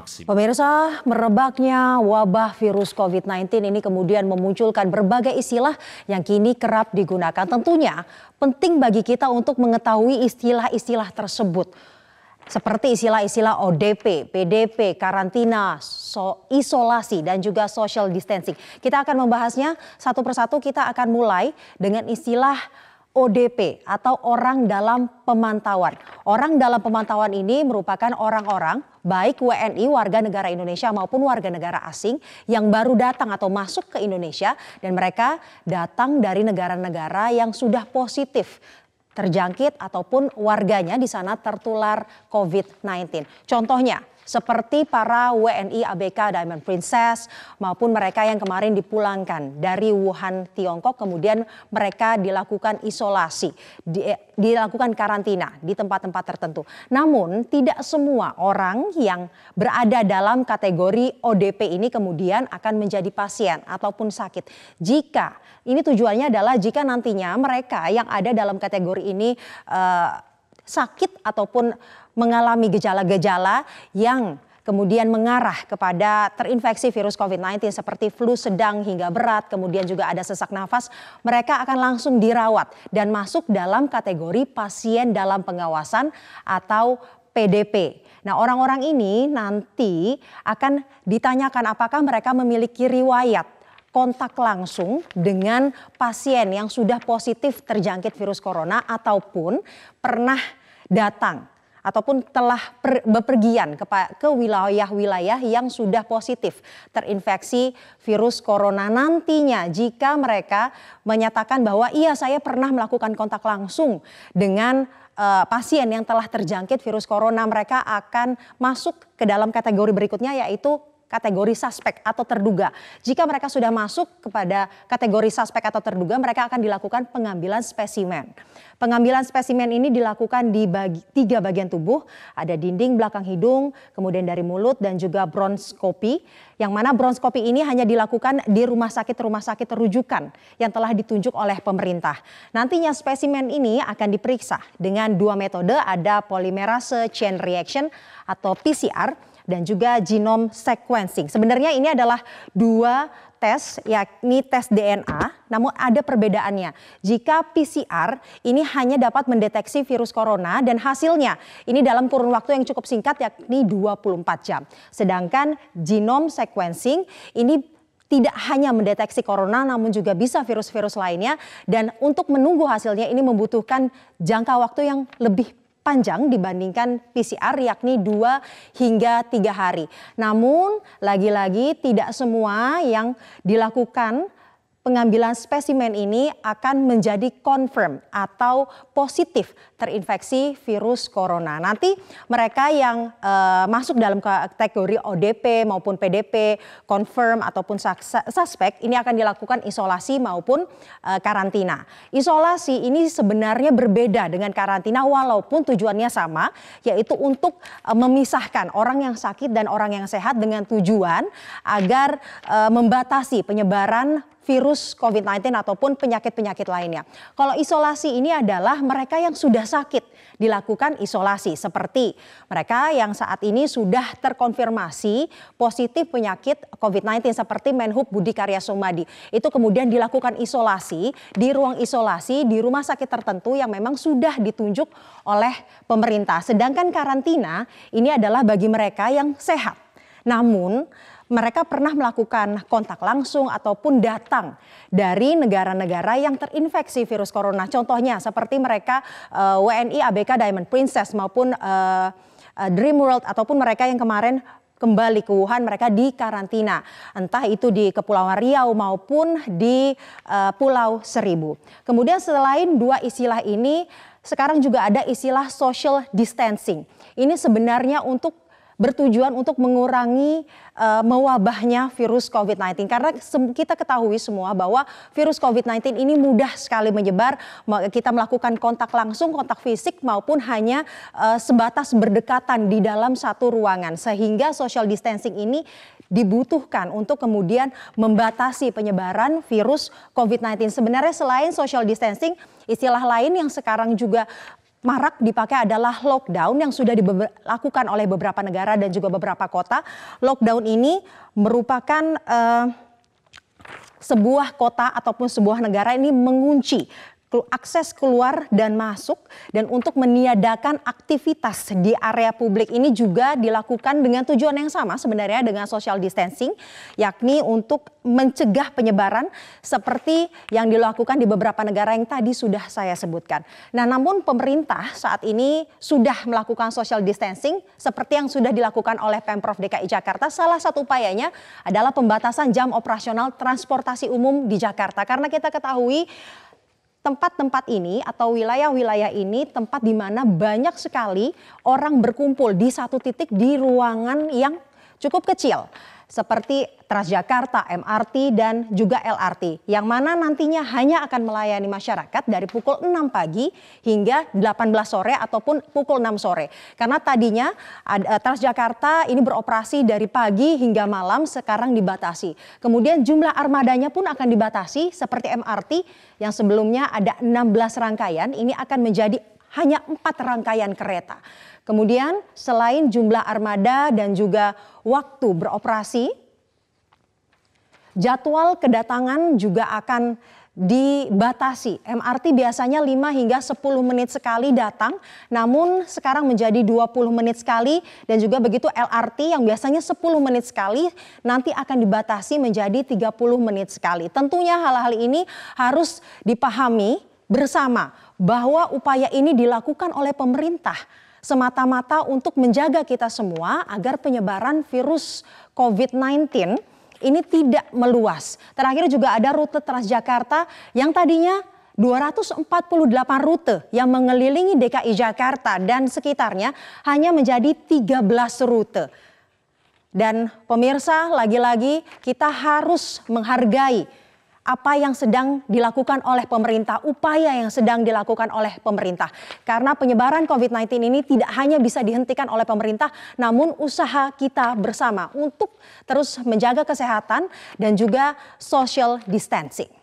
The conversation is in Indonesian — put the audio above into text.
Pemirsa, merebaknya wabah virus COVID-19 ini kemudian memunculkan berbagai istilah yang kini kerap digunakan. Tentunya penting bagi kita untuk mengetahui istilah-istilah tersebut. Seperti istilah-istilah ODP, PDP, karantina, so, isolasi, dan juga social distancing. Kita akan membahasnya satu persatu. Kita akan mulai dengan istilah ODP atau orang dalam pemantauan. Orang dalam pemantauan ini merupakan orang-orang baik WNI warga negara Indonesia maupun warga negara asing yang baru datang atau masuk ke Indonesia dan mereka datang dari negara-negara yang sudah positif terjangkit ataupun warganya di sana tertular COVID-19. Contohnya seperti para WNI ABK Diamond Princess maupun mereka yang kemarin dipulangkan dari Wuhan, Tiongkok. Kemudian mereka dilakukan isolasi, di, eh, dilakukan karantina di tempat-tempat tertentu. Namun tidak semua orang yang berada dalam kategori ODP ini kemudian akan menjadi pasien ataupun sakit. Jika ini tujuannya adalah jika nantinya mereka yang ada dalam kategori ini uh, sakit ataupun mengalami gejala-gejala yang kemudian mengarah kepada terinfeksi virus COVID-19 seperti flu sedang hingga berat, kemudian juga ada sesak nafas, mereka akan langsung dirawat dan masuk dalam kategori pasien dalam pengawasan atau PDP. Nah, orang-orang ini nanti akan ditanyakan apakah mereka memiliki riwayat kontak langsung dengan pasien yang sudah positif terjangkit virus corona ataupun pernah datang ataupun telah per, bepergian ke, ke wilayah-wilayah yang sudah positif terinfeksi virus corona nantinya jika mereka menyatakan bahwa iya saya pernah melakukan kontak langsung dengan uh, pasien yang telah terjangkit virus corona mereka akan masuk ke dalam kategori berikutnya yaitu kategori suspek atau terduga. Jika mereka sudah masuk kepada kategori suspek atau terduga, mereka akan dilakukan pengambilan spesimen. Pengambilan spesimen ini dilakukan di bagi, tiga bagian tubuh, ada dinding, belakang hidung, kemudian dari mulut dan juga bronskopi. Yang mana bronskopi ini hanya dilakukan di rumah sakit-rumah sakit terujukan yang telah ditunjuk oleh pemerintah. Nantinya spesimen ini akan diperiksa dengan dua metode, ada polimerase chain reaction atau PCR dan juga genome sequencing. Sebenarnya ini adalah dua tes yakni tes DNA namun ada perbedaannya. Jika PCR ini hanya dapat mendeteksi virus corona dan hasilnya ini dalam kurun waktu yang cukup singkat yakni 24 jam. Sedangkan genome sequencing ini tidak hanya mendeteksi corona namun juga bisa virus-virus lainnya dan untuk menunggu hasilnya ini membutuhkan jangka waktu yang lebih panjang dibandingkan PCR yakni 2 hingga 3 hari. Namun lagi-lagi tidak semua yang dilakukan pengambilan spesimen ini akan menjadi confirm atau positif terinfeksi virus corona. Nanti mereka yang uh, masuk dalam kategori ODP maupun PDP confirm ataupun suspek ini akan dilakukan isolasi maupun uh, karantina. Isolasi ini sebenarnya berbeda dengan karantina walaupun tujuannya sama yaitu untuk uh, memisahkan orang yang sakit dan orang yang sehat dengan tujuan agar membatasi penyebaran virus COVID-19 ataupun penyakit-penyakit lainnya. Kalau isolasi ini adalah mereka yang sudah sakit dilakukan isolasi seperti mereka yang saat ini sudah terkonfirmasi positif penyakit COVID-19 seperti Menhub Budi Karya Sumadi. Itu kemudian dilakukan isolasi di ruang isolasi di rumah sakit tertentu yang memang sudah ditunjuk oleh pemerintah. Sedangkan karantina ini adalah bagi mereka yang sehat. Namun mereka pernah melakukan kontak langsung ataupun datang dari negara-negara yang terinfeksi virus corona. Contohnya seperti mereka uh, eh, WNI, ABK, Diamond Princess maupun uh, Dream World ataupun mereka yang kemarin kembali ke Wuhan mereka di karantina entah itu di Kepulauan Riau maupun di uh, Pulau Seribu. Kemudian selain dua istilah ini sekarang juga ada istilah social distancing. Ini sebenarnya untuk bertujuan untuk mengurangi uh, mewabahnya virus COVID-19. Karena kita ketahui semua bahwa virus COVID-19 ini mudah sekali menyebar. Kita melakukan kontak langsung, kontak fisik maupun hanya uh, sebatas berdekatan di dalam satu ruangan. Sehingga social distancing ini dibutuhkan untuk kemudian membatasi penyebaran virus COVID-19. Sebenarnya selain social distancing, istilah lain yang sekarang juga marak dipakai adalah lockdown yang sudah dilakukan oleh beberapa negara dan juga beberapa kota. Lockdown ini merupakan uh, sebuah kota ataupun sebuah negara ini mengunci akses keluar dan masuk dan untuk meniadakan aktivitas di area publik ini juga dilakukan dengan tujuan yang sama sebenarnya dengan social distancing yakni untuk mencegah penyebaran seperti yang dilakukan di beberapa negara yang tadi sudah saya sebutkan. Nah, namun pemerintah saat ini sudah melakukan social distancing seperti yang sudah dilakukan oleh Pemprov DKI Jakarta. Salah satu upayanya adalah pembatasan jam operasional transportasi umum di Jakarta karena kita ketahui tempat-tempat ini atau wilayah-wilayah ini tempat di mana banyak sekali orang berkumpul di satu titik di ruangan yang cukup kecil seperti Transjakarta, MRT, dan juga LRT yang mana nantinya hanya akan melayani masyarakat dari pukul 6 pagi hingga 18 sore ataupun pukul 6 sore. Karena tadinya eh, Transjakarta ini beroperasi dari pagi hingga malam sekarang dibatasi. Kemudian jumlah armadanya pun akan dibatasi seperti MRT yang sebelumnya ada 16 rangkaian ini akan menjadi hanya empat rangkaian kereta. Kemudian selain jumlah armada dan juga waktu beroperasi, jadwal kedatangan juga akan dibatasi. MRT biasanya 5 hingga 10 menit sekali datang, namun sekarang menjadi 20 menit sekali dan juga begitu LRT yang biasanya 10 menit sekali nanti akan dibatasi menjadi 30 menit sekali. Tentunya hal-hal ini harus dipahami bersama bahwa upaya ini dilakukan oleh pemerintah semata-mata untuk menjaga kita semua agar penyebaran virus COVID-19 ini tidak meluas. Terakhir juga ada rute Transjakarta yang tadinya 248 rute yang mengelilingi DKI Jakarta dan sekitarnya hanya menjadi 13 rute. Dan pemirsa lagi-lagi kita harus menghargai apa yang sedang dilakukan oleh pemerintah, upaya yang sedang dilakukan oleh pemerintah. Karena penyebaran COVID-19 ini tidak hanya bisa dihentikan oleh pemerintah, namun usaha kita bersama untuk terus menjaga kesehatan dan juga social distancing.